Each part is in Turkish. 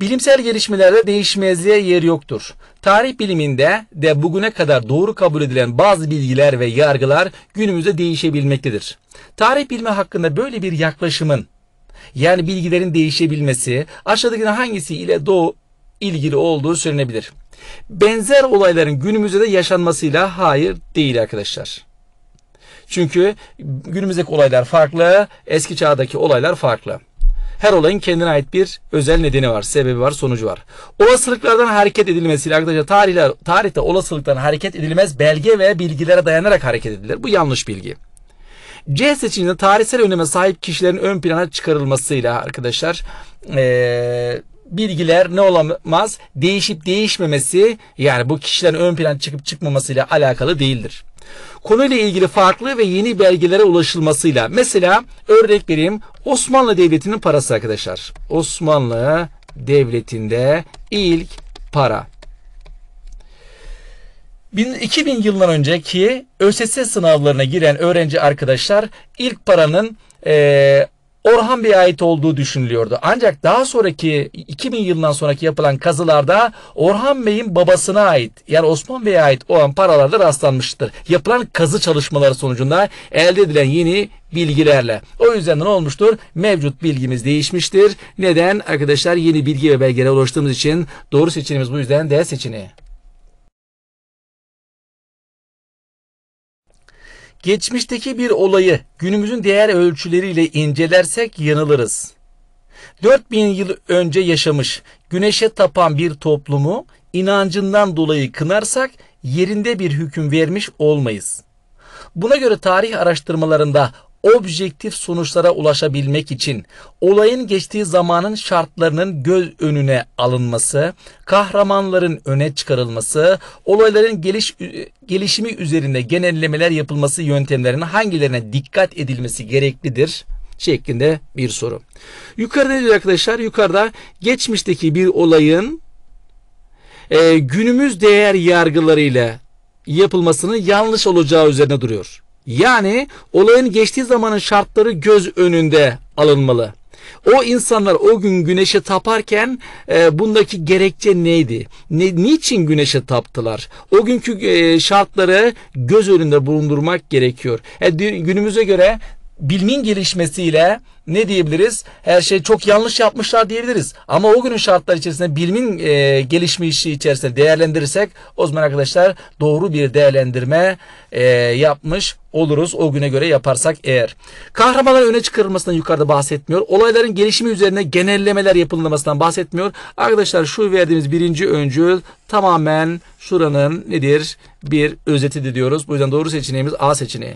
Bilimsel gelişmelerde değişmezliğe yer yoktur. Tarih biliminde de bugüne kadar doğru kabul edilen bazı bilgiler ve yargılar günümüzde değişebilmektedir. Tarih bilme hakkında böyle bir yaklaşımın yani bilgilerin değişebilmesi aşağıdakinin hangisi ile doğu ilgili olduğu söylenebilir. Benzer olayların günümüzde de yaşanmasıyla hayır değil arkadaşlar. Çünkü günümüzdeki olaylar farklı, eski çağdaki olaylar farklı. Her olayın kendine ait bir özel nedeni var, sebebi var, sonucu var. Olasılıklardan hareket edilmesiyle arkadaşlar tarihler, tarihte olasılıktan hareket edilmez belge ve bilgilere dayanarak hareket edilir. Bu yanlış bilgi. C seçeneğinde tarihsel öneme sahip kişilerin ön plana çıkarılmasıyla arkadaşlar ee, bilgiler ne olamaz? Değişip değişmemesi yani bu kişilerin ön plana çıkıp çıkmamasıyla alakalı değildir. Konuyla ilgili farklı ve yeni belgelere ulaşılmasıyla. Mesela örnek vereyim Osmanlı Devleti'nin parası arkadaşlar. Osmanlı Devleti'nde ilk para. 2000 yıldan önceki ÖSS sınavlarına giren öğrenci arkadaşlar ilk paranın Orhan Bey'e ait olduğu düşünülüyordu. Ancak daha sonraki 2000 yılından sonraki yapılan kazılarda Orhan Bey'in babasına ait yani Osman Bey'e ait olan paralarda rastlanmıştır. Yapılan kazı çalışmaları sonucunda elde edilen yeni bilgilerle. O yüzden ne olmuştur? Mevcut bilgimiz değişmiştir. Neden? Arkadaşlar yeni bilgi ve belgelere ulaştığımız için doğru seçeneğimiz bu yüzden D seçeneği. Geçmişteki bir olayı günümüzün değer ölçüleriyle incelersek yanılırız. 4000 yıl önce yaşamış güneşe tapan bir toplumu inancından dolayı kınarsak yerinde bir hüküm vermiş olmayız. Buna göre tarih araştırmalarında objektif sonuçlara ulaşabilmek için olayın geçtiği zamanın şartlarının göz önüne alınması, kahramanların öne çıkarılması, olayların geliş e, gelişimi üzerinde genellemeler yapılması yöntemlerinin hangilerine dikkat edilmesi gereklidir? şeklinde bir soru. Yukarıda diyor arkadaşlar? Yukarıda geçmişteki bir olayın e, günümüz değer yargılarıyla yapılmasının yanlış olacağı üzerine duruyor. Yani olayın geçtiği zamanın şartları göz önünde alınmalı. O insanlar o gün güneşe taparken e, bundaki gerekçe neydi? Ne, niçin güneşe taptılar? O günkü e, şartları göz önünde bulundurmak gerekiyor. E, günümüze göre bilimin gelişmesiyle ne diyebiliriz? Her şey çok yanlış yapmışlar diyebiliriz. Ama o günün şartları içerisinde bilimin e, gelişmişi içerisinde değerlendirirsek o zaman arkadaşlar doğru bir değerlendirme e, yapmış oluruz. O güne göre yaparsak eğer. Kahramanların öne çıkarılmasından yukarıda bahsetmiyor. Olayların gelişimi üzerine genellemeler yapılmasından bahsetmiyor. Arkadaşlar şu verdiğimiz birinci öncül tamamen şuranın nedir? Bir özeti diyoruz. Bu yüzden doğru seçeneğimiz A seçeneği.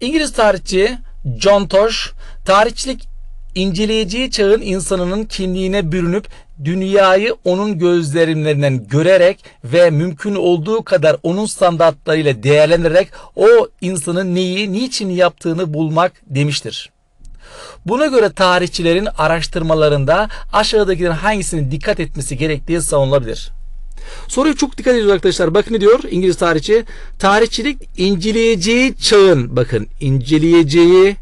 İngiliz tarihçi John Tosh, tarihçilik inceleyeceği çağın insanının kimliğine bürünüp dünyayı onun gözlerimlerinden görerek ve mümkün olduğu kadar onun standartlarıyla değerlendirerek o insanın neyi, niçin yaptığını bulmak demiştir. Buna göre tarihçilerin araştırmalarında aşağıdakilerin hangisini dikkat etmesi gerektiği savunulabilir. Soruya çok dikkat ediyoruz arkadaşlar. Bakın ne diyor İngiliz tarihçi? Tarihçilik inceleyeceği çağın bakın inceleyeceği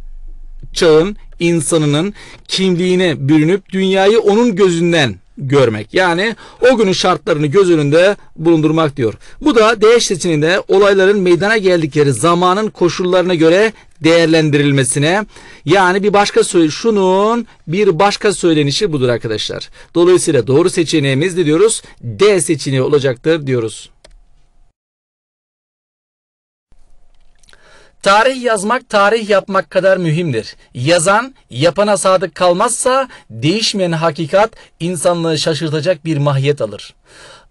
çağın insanının kimliğine bürünüp dünyayı onun gözünden görmek. Yani o günün şartlarını göz önünde bulundurmak diyor. Bu da değiş seçeneğinde olayların meydana geldikleri zamanın koşullarına göre değerlendirilmesine yani bir başka söyle şunun bir başka söylenişi budur arkadaşlar. Dolayısıyla doğru seçeneğimiz de diyoruz D seçeneği olacaktır diyoruz. Tarih yazmak tarih yapmak kadar mühimdir. Yazan yapana sadık kalmazsa değişmeyen hakikat insanlığı şaşırtacak bir mahiyet alır.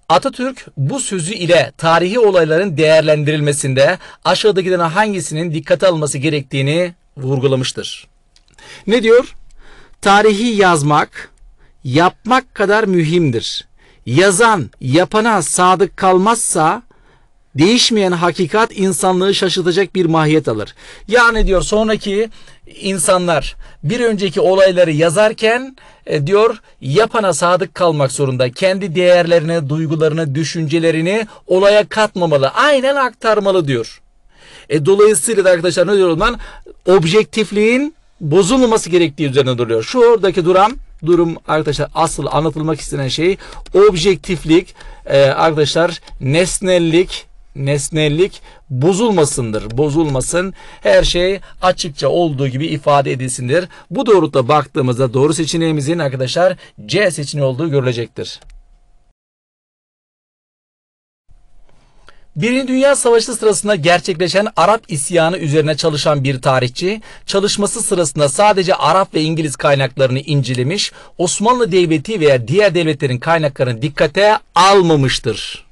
Atatürk bu sözü ile tarihi olayların değerlendirilmesinde aşağıdakilerden hangisinin dikkate alması gerektiğini vurgulamıştır. Ne diyor? Tarihi yazmak yapmak kadar mühimdir. Yazan yapana sadık kalmazsa değişmeyen hakikat insanlığı şaşırtacak bir mahiyet alır. Yani diyor sonraki insanlar bir önceki olayları yazarken e, diyor yapana sadık kalmak zorunda. Kendi değerlerini, duygularını, düşüncelerini olaya katmamalı. Aynen aktarmalı diyor. E, dolayısıyla da arkadaşlar ne diyor o zaman? Objektifliğin bozulmaması gerektiği üzerine duruyor. Şu oradaki duran durum arkadaşlar asıl anlatılmak istenen şey objektiflik, e, arkadaşlar nesnellik, nesnellik bozulmasındır. Bozulmasın. Her şey açıkça olduğu gibi ifade edilsindir. Bu doğrultuda baktığımızda doğru seçeneğimizin arkadaşlar C seçeneği olduğu görülecektir. Birinci Dünya Savaşı sırasında gerçekleşen Arap isyanı üzerine çalışan bir tarihçi, çalışması sırasında sadece Arap ve İngiliz kaynaklarını incelemiş, Osmanlı Devleti veya diğer devletlerin kaynaklarını dikkate almamıştır.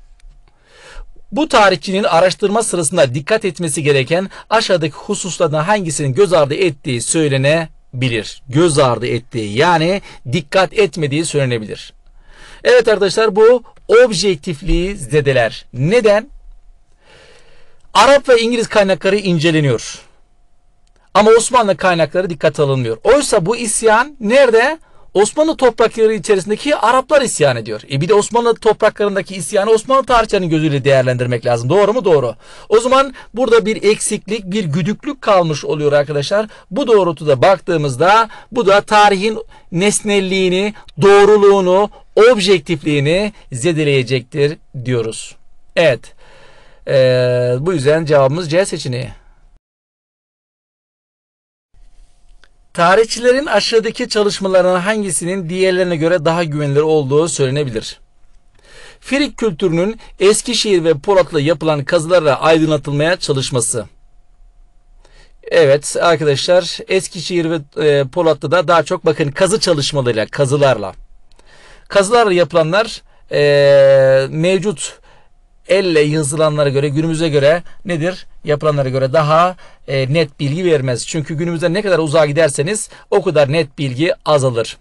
Bu tarihçinin araştırma sırasında dikkat etmesi gereken aşağıdaki hususlardan hangisinin göz ardı ettiği söylenebilir. Göz ardı ettiği yani dikkat etmediği söylenebilir. Evet arkadaşlar bu objektifliği zedeler. Neden? Arap ve İngiliz kaynakları inceleniyor. Ama Osmanlı kaynakları dikkat alınmıyor. Oysa bu isyan nerede? Osmanlı toprakları içerisindeki Araplar isyan ediyor. E bir de Osmanlı topraklarındaki isyanı Osmanlı tarihçinin gözüyle değerlendirmek lazım. Doğru mu? Doğru. O zaman burada bir eksiklik, bir güdüklük kalmış oluyor arkadaşlar. Bu doğrultuda baktığımızda bu da tarihin nesnelliğini, doğruluğunu, objektifliğini zedeleyecektir diyoruz. Evet. Ee, bu yüzden cevabımız C seçeneği. Tarihçilerin aşağıdaki çalışmaların hangisinin diğerlerine göre daha güvenilir olduğu söylenebilir. Firik kültürünün Eskişehir ve Polat'la yapılan kazılarla aydınlatılmaya çalışması. Evet arkadaşlar Eskişehir ve e, Polat'ta da daha çok bakın kazı çalışmalarıyla, kazılarla. Kazılarla yapılanlar e, mevcut elle yazılanlara göre günümüze göre nedir? Yapılanlara göre daha e, net bilgi vermez. Çünkü günümüzde ne kadar uzağa giderseniz o kadar net bilgi azalır.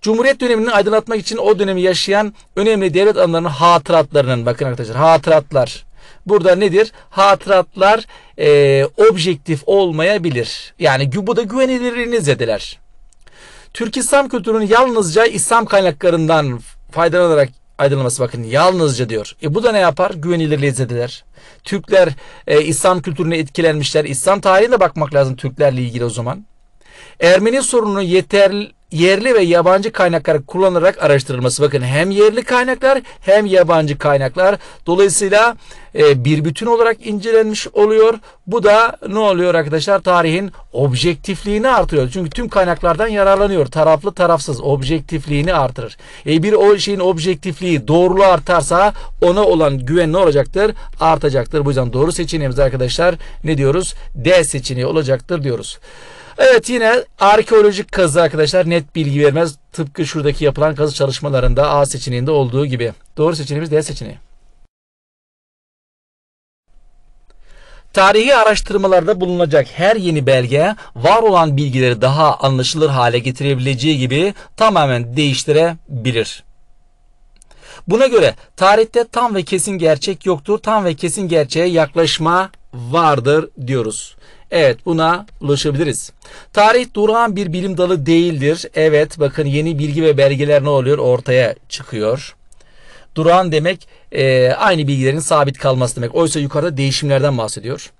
Cumhuriyet dönemini aydınlatmak için o dönemi yaşayan önemli devlet adamlarının hatıratlarının bakın arkadaşlar hatıratlar. Burada nedir? Hatıratlar e, objektif olmayabilir. Yani bu da güvenilirliğini dediler. Türk İslam kültürünün yalnızca İslam kaynaklarından faydalanarak aydınlanması bakın yalnızca diyor. E bu da ne yapar? Güvenilirliği zedeler. Türkler e, İslam kültürüne etkilenmişler. İslam tarihine bakmak lazım Türklerle ilgili o zaman. Ermeni sorunu yeterli yerli ve yabancı kaynaklar kullanarak araştırılması. Bakın hem yerli kaynaklar hem yabancı kaynaklar dolayısıyla e, bir bütün olarak incelenmiş oluyor. Bu da ne oluyor arkadaşlar? Tarihin objektifliğini artırıyor. Çünkü tüm kaynaklardan yararlanıyor. Taraflı tarafsız objektifliğini artırır. E, bir o şeyin objektifliği doğruluğu artarsa ona olan güven ne olacaktır? Artacaktır. Bu yüzden doğru seçeneğimiz arkadaşlar ne diyoruz? D seçeneği olacaktır diyoruz. Evet yine arkeolojik kazı arkadaşlar net bilgi vermez. Tıpkı şuradaki yapılan kazı çalışmalarında A seçeneğinde olduğu gibi. Doğru seçeneğimiz D seçeneği. Tarihi araştırmalarda bulunacak her yeni belge var olan bilgileri daha anlaşılır hale getirebileceği gibi tamamen değiştirebilir. Buna göre tarihte tam ve kesin gerçek yoktur, tam ve kesin gerçeğe yaklaşma vardır diyoruz. Evet buna ulaşabiliriz. Tarih durağan bir bilim dalı değildir. Evet bakın yeni bilgi ve belgeler ne oluyor ortaya çıkıyor. Durağan demek e, aynı bilgilerin sabit kalması demek. Oysa yukarıda değişimlerden bahsediyor.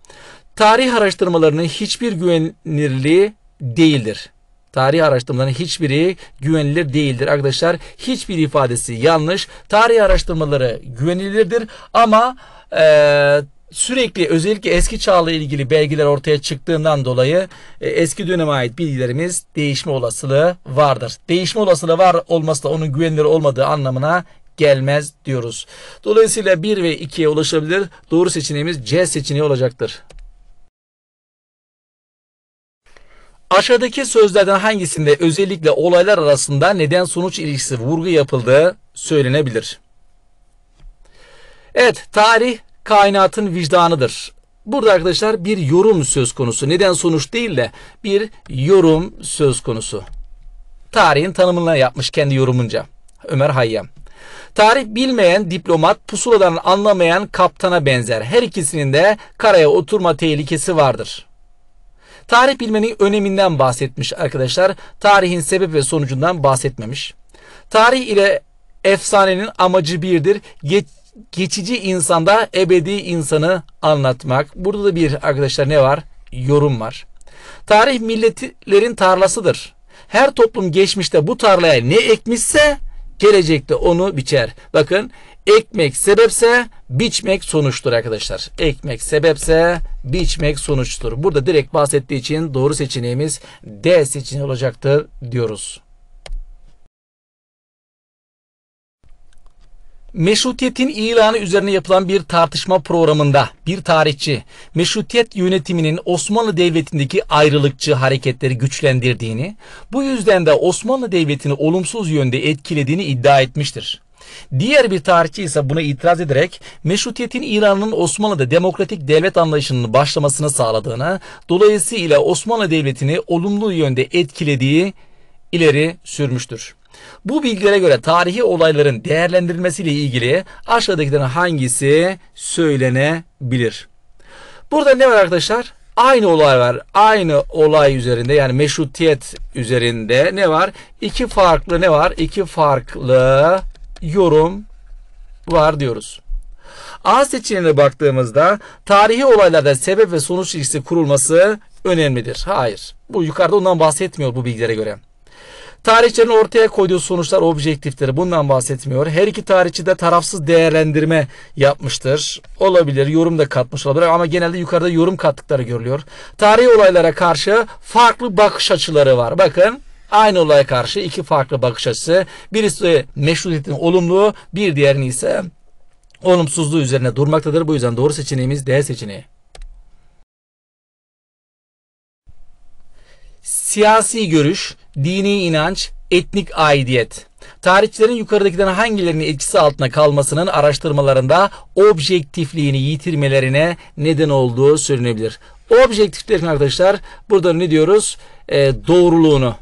Tarih araştırmalarının hiçbir güvenilirliği değildir. Tarih araştırmalarının hiçbiri güvenilir değildir arkadaşlar. Hiçbir ifadesi yanlış. Tarih araştırmaları güvenilirdir ama e, sürekli özellikle eski çağla ilgili belgeler ortaya çıktığından dolayı e, eski döneme ait bilgilerimiz değişme olasılığı vardır. Değişme olasılığı var olması da onun güvenilir olmadığı anlamına gelmez diyoruz. Dolayısıyla 1 ve 2'ye ulaşabilir. Doğru seçeneğimiz C seçeneği olacaktır. Aşağıdaki sözlerden hangisinde özellikle olaylar arasında neden sonuç ilişkisi vurgu yapıldığı söylenebilir? Evet, tarih kainatın vicdanıdır. Burada arkadaşlar bir yorum söz konusu. Neden sonuç değil de bir yorum söz konusu. Tarihin tanımını yapmış kendi yorumunca Ömer Hayyam. Tarih bilmeyen diplomat pusuladan anlamayan kaptana benzer. Her ikisinin de karaya oturma tehlikesi vardır. Tarih bilmenin öneminden bahsetmiş arkadaşlar. Tarihin sebep ve sonucundan bahsetmemiş. Tarih ile efsanenin amacı birdir. Geç, geçici insanda ebedi insanı anlatmak. Burada da bir arkadaşlar ne var? Yorum var. Tarih milletlerin tarlasıdır. Her toplum geçmişte bu tarlaya ne ekmişse gelecekte onu biçer. Bakın ekmek sebepse biçmek sonuçtur arkadaşlar. Ekmek sebepse biçmek sonuçtur. Burada direkt bahsettiği için doğru seçeneğimiz D seçeneği olacaktır diyoruz. Meşrutiyetin ilanı üzerine yapılan bir tartışma programında bir tarihçi meşrutiyet yönetiminin Osmanlı Devleti'ndeki ayrılıkçı hareketleri güçlendirdiğini, bu yüzden de Osmanlı Devleti'ni olumsuz yönde etkilediğini iddia etmiştir. Diğer bir tarihçi ise buna itiraz ederek meşrutiyetin İran'ın Osmanlı'da demokratik devlet anlayışının başlamasını sağladığını, dolayısıyla Osmanlı Devleti'ni olumlu yönde etkilediği ileri sürmüştür. Bu bilgilere göre tarihi olayların değerlendirilmesiyle ilgili aşağıdakilerin hangisi söylenebilir? Burada ne var arkadaşlar? Aynı olay var. Aynı olay üzerinde yani meşrutiyet üzerinde ne var? İki farklı ne var? İki farklı yorum var diyoruz. A seçeneğine baktığımızda tarihi olaylarda sebep ve sonuç ilişkisi kurulması önemlidir. Hayır. Bu yukarıda ondan bahsetmiyor bu bilgilere göre. Tarihçilerin ortaya koyduğu sonuçlar objektiftir. Bundan bahsetmiyor. Her iki tarihçi de tarafsız değerlendirme yapmıştır. Olabilir. Yorum da katmış olabilir ama genelde yukarıda yorum kattıkları görülüyor. Tarihi olaylara karşı farklı bakış açıları var. Bakın aynı olaya karşı iki farklı bakış açısı. Birisi meşrutiyetin olumlu, bir diğerini ise olumsuzluğu üzerine durmaktadır. Bu yüzden doğru seçeneğimiz D seçeneği. siyasi görüş, dini inanç, etnik aidiyet. Tarihçilerin yukarıdakilerin hangilerinin etkisi altına kalmasının araştırmalarında objektifliğini yitirmelerine neden olduğu söylenebilir. Objektiflerin arkadaşlar burada ne diyoruz? E, doğruluğunu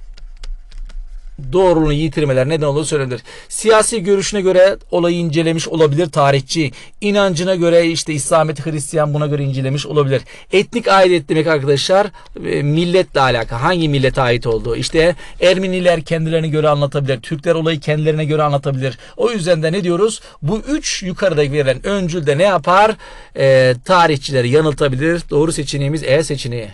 doğruluğunu yitirmeler neden olduğu söylenir. Siyasi görüşüne göre olayı incelemiş olabilir tarihçi. İnancına göre işte İslamiyet, Hristiyan buna göre incelemiş olabilir. Etnik aidiyet demek arkadaşlar e, milletle alaka. Hangi millete ait olduğu. İşte Ermeniler kendilerine göre anlatabilir. Türkler olayı kendilerine göre anlatabilir. O yüzden de ne diyoruz? Bu üç yukarıda verilen öncülde ne yapar? E, tarihçileri yanıltabilir. Doğru seçeneğimiz E seçeneği.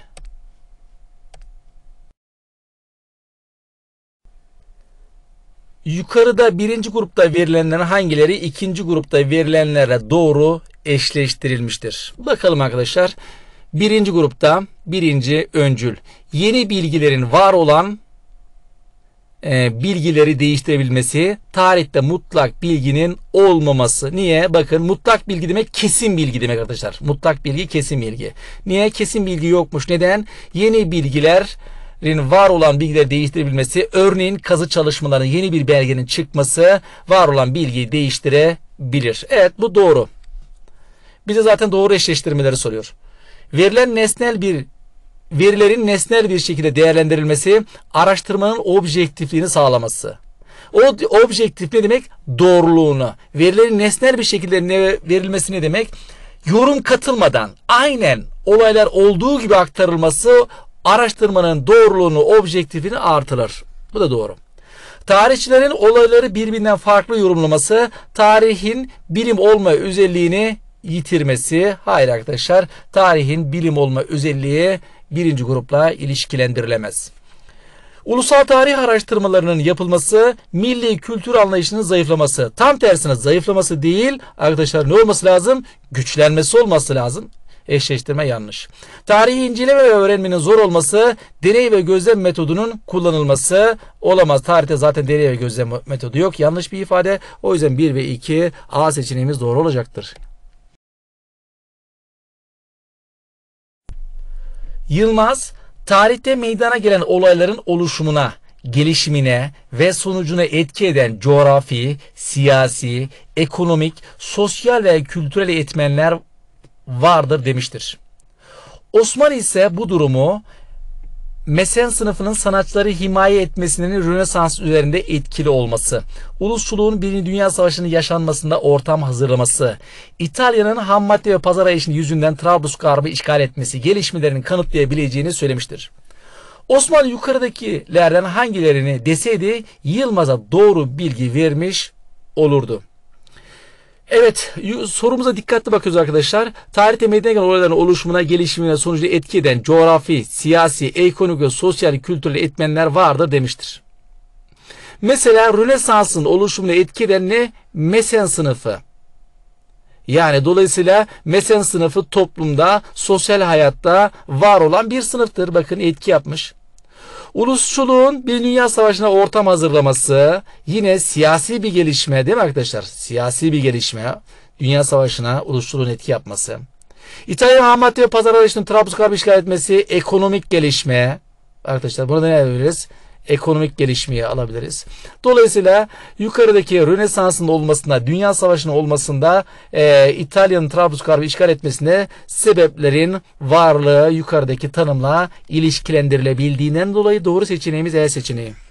Yukarıda birinci grupta verilenlerin hangileri ikinci grupta verilenlere doğru eşleştirilmiştir? Bakalım arkadaşlar. Birinci grupta birinci öncül. Yeni bilgilerin var olan e, bilgileri değiştirebilmesi, tarihte mutlak bilginin olmaması. Niye? Bakın mutlak bilgi demek kesin bilgi demek arkadaşlar. Mutlak bilgi kesin bilgi. Niye? Kesin bilgi yokmuş. Neden? Yeni bilgiler var olan bilgileri değiştirebilmesi, örneğin kazı çalışmalarının yeni bir belgenin çıkması var olan bilgiyi değiştirebilir. Evet bu doğru. Bize zaten doğru eşleştirmeleri soruyor. Verilen nesnel bir verilerin nesnel bir şekilde değerlendirilmesi, araştırmanın objektifliğini sağlaması. O objektif ne demek? Doğruluğunu. Verilerin nesnel bir şekilde verilmesi ne demek? Yorum katılmadan aynen olaylar olduğu gibi aktarılması araştırmanın doğruluğunu, objektifini artırır. Bu da doğru. Tarihçilerin olayları birbirinden farklı yorumlaması, tarihin bilim olma özelliğini yitirmesi. Hayır arkadaşlar, tarihin bilim olma özelliği birinci grupla ilişkilendirilemez. Ulusal tarih araştırmalarının yapılması, milli kültür anlayışının zayıflaması. Tam tersine zayıflaması değil, arkadaşlar ne olması lazım? Güçlenmesi olması lazım. Eşleştirme yanlış. Tarihi incele ve öğrenmenin zor olması, deney ve gözlem metodunun kullanılması olamaz. Tarihte zaten deney ve gözlem metodu yok. Yanlış bir ifade. O yüzden 1 ve 2 A seçeneğimiz doğru olacaktır. Yılmaz, tarihte meydana gelen olayların oluşumuna, gelişimine ve sonucuna etki eden coğrafi, siyasi, ekonomik, sosyal ve kültürel etmenler vardır demiştir. Osman ise bu durumu Mesen sınıfının sanatçıları himaye etmesinin Rönesans üzerinde etkili olması, ulusçuluğun Birinci Dünya Savaşı'nın yaşanmasında ortam hazırlaması, İtalya'nın ham madde ve pazar ayışını yüzünden Trablusgarp'ı işgal etmesi gelişmelerini kanıtlayabileceğini söylemiştir. Osman yukarıdakilerden hangilerini deseydi Yılmaz'a doğru bilgi vermiş olurdu. Evet sorumuza dikkatli bakıyoruz arkadaşlar. Tarihte meydana gelen olayların oluşumuna, gelişimine sonucu etki eden coğrafi, siyasi, ekonomik ve sosyal kültürel etmenler vardır demiştir. Mesela Rönesans'ın oluşumuna etki eden ne? Mesen sınıfı. Yani dolayısıyla mesen sınıfı toplumda, sosyal hayatta var olan bir sınıftır. Bakın etki yapmış. Ulusçuluğun bir dünya savaşına ortam hazırlaması yine siyasi bir gelişme değil mi arkadaşlar? Siyasi bir gelişme. Dünya savaşına ulusçuluğun etki yapması. İtalya ham ve pazar arayışının Trablusgarp'ı işgal etmesi ekonomik gelişme. Arkadaşlar bunu da ne yapabiliriz? ekonomik gelişmeyi alabiliriz. Dolayısıyla yukarıdaki Rönesans'ın olmasında, Dünya Savaşı'nın olmasında e, İtalya'nın Trablusgarp'ı işgal etmesine sebeplerin varlığı yukarıdaki tanımla ilişkilendirilebildiğinden dolayı doğru seçeneğimiz E seçeneği.